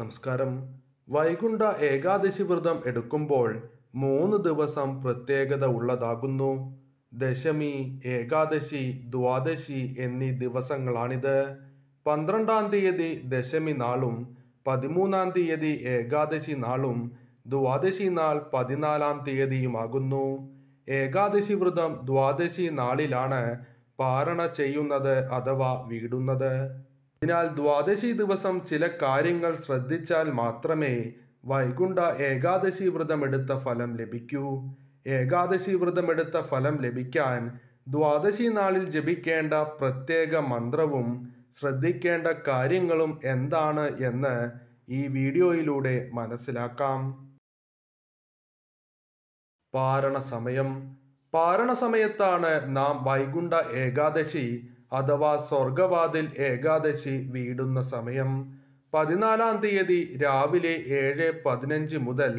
നമസ്കാരം വൈകുണ്ഠ ഏകാദശി വ്രതം എടുക്കുമ്പോൾ മൂന്ന് ദിവസം പ്രത്യേകത ഉള്ളതാകുന്നു ദശമി ഏകാദശി ദ്വാദശി എന്നീ ദിവസങ്ങളാണിത് പന്ത്രണ്ടാം തീയതി ദശമി നാളും പതിമൂന്നാം തീയതി ഏകാദശി നാളും ദ്വാദശി നാൾ പതിനാലാം തീയതിയുമാകുന്നു ഏകാദശി വ്രതം ദ്വാദശി നാളിലാണ് പാരണ ചെയ്യുന്നത് അഥവാ വീടുന്നത് അതിനാൽ ദ്വാദശി ദിവസം ചില കാര്യങ്ങൾ ശ്രദ്ധിച്ചാൽ മാത്രമേ വൈകുണ്ഠ ഏകാദശി വ്രതമെടുത്ത ഫലം ലഭിക്കൂ ഏകാദശി വ്രതമെടുത്ത ഫലം ലഭിക്കാൻ ദ്വാദശി നാളിൽ ജപിക്കേണ്ട പ്രത്യേക മന്ത്രവും ശ്രദ്ധിക്കേണ്ട കാര്യങ്ങളും എന്താണ് എന്ന് ഈ വീഡിയോയിലൂടെ മനസ്സിലാക്കാം പാരണസമയം പാരണസമയത്താണ് നാം വൈകുണ്ഠ ഏകാദശി അഥവാ സ്വർഗവാതിൽ ഏകാദശി വീടുന്ന സമയം പതിനാലാം തീയതി രാവിലെ ഏഴ് പതിനഞ്ച് മുതൽ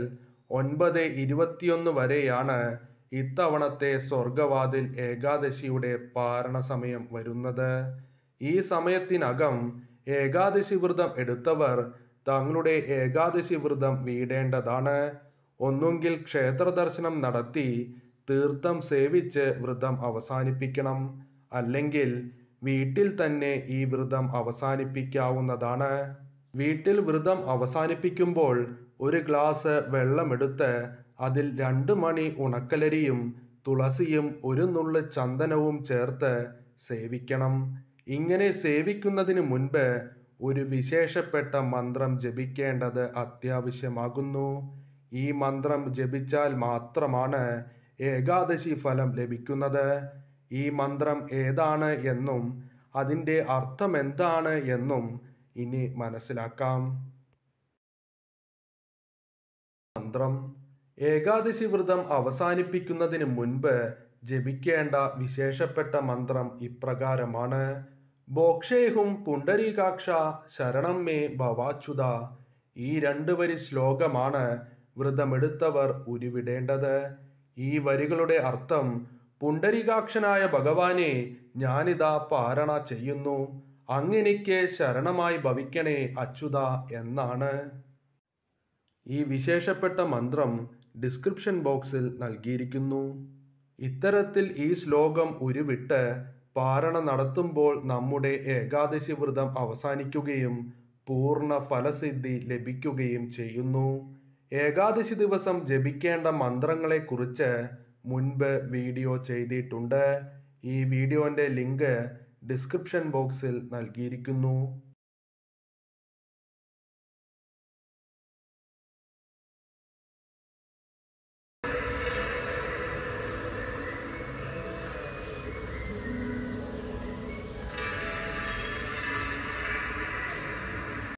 ഒൻപത് ഇരുപത്തിയൊന്ന് വരെയാണ് ഇത്തവണത്തെ സ്വർഗവാതിൽ ഏകാദശിയുടെ പാരണ സമയം വരുന്നത് ഈ സമയത്തിനകം ഏകാദശി വ്രതം എടുത്തവർ തങ്ങളുടെ ഏകാദശി വ്രതം വീടേണ്ടതാണ് ഒന്നുകിൽ ക്ഷേത്ര ദർശനം നടത്തി തീർത്ഥം സേവിച്ച് വ്രതം അവസാനിപ്പിക്കണം അല്ലെങ്കിൽ വീട്ടിൽ തന്നെ ഈ വ്രതം അവസാനിപ്പിക്കാവുന്നതാണ് വീട്ടിൽ വ്രതം അവസാനിപ്പിക്കുമ്പോൾ ഒരു ഗ്ലാസ് വെള്ളമെടുത്ത് അതിൽ രണ്ട് മണി ഉണക്കലരിയും തുളസിയും ഒരു നുള്ളു ചന്ദനവും ചേർത്ത് സേവിക്കണം ഇങ്ങനെ സേവിക്കുന്നതിന് മുൻപ് ഒരു വിശേഷപ്പെട്ട മന്ത്രം ജപിക്കേണ്ടത് അത്യാവശ്യമാകുന്നു ഈ മന്ത്രം ജപിച്ചാൽ മാത്രമാണ് ഏകാദശി ഫലം ലഭിക്കുന്നത് ഈ മന്ത്രം ഏതാണ് എന്നും അതിൻ്റെ എന്താണ് എന്നും ഇനി മനസ്സിലാക്കാം മന്ത്രം ഏകാദശി വ്രതം അവസാനിപ്പിക്കുന്നതിന് മുൻപ് ജപിക്കേണ്ട വിശേഷപ്പെട്ട മന്ത്രം ഇപ്രകാരമാണ് ബോക്ഷേഹും പുണ്ടരീകാക്ഷ ശരണം മേ ഭവാച്യുത ഈ രണ്ട് വരി ശ്ലോകമാണ് വ്രതമെടുത്തവർ ഉരുവിടേണ്ടത് ഈ വരികളുടെ അർത്ഥം പുണ്ടരികാക്ഷനായ ഭഗവാനെ ഞാനിതാ പാരണ ചെയ്യുന്നു അങ്ങനിക്ക് ശരണമായി ഭവിക്കണേ അച്യുത എന്നാണ് ഈ വിശേഷപ്പെട്ട മന്ത്രം ഡിസ്ക്രിപ്ഷൻ ബോക്സിൽ നൽകിയിരിക്കുന്നു ഇത്തരത്തിൽ ഈ ശ്ലോകം ഉരുവിട്ട് പാരണ നടത്തുമ്പോൾ നമ്മുടെ ഏകാദശി വ്രതം അവസാനിക്കുകയും പൂർണ്ണ ഫലസിദ്ധി ലഭിക്കുകയും ചെയ്യുന്നു ഏകാദശി ദിവസം ജപിക്കേണ്ട മന്ത്രങ്ങളെക്കുറിച്ച് മുൻപ് വീഡിയോ ചെയ്തിട്ടുണ്ട് ഈ വീഡിയോൻ്റെ ലിങ്ക് ഡിസ്ക്രിപ്ഷൻ ബോക്സിൽ നൽകിയിരിക്കുന്നു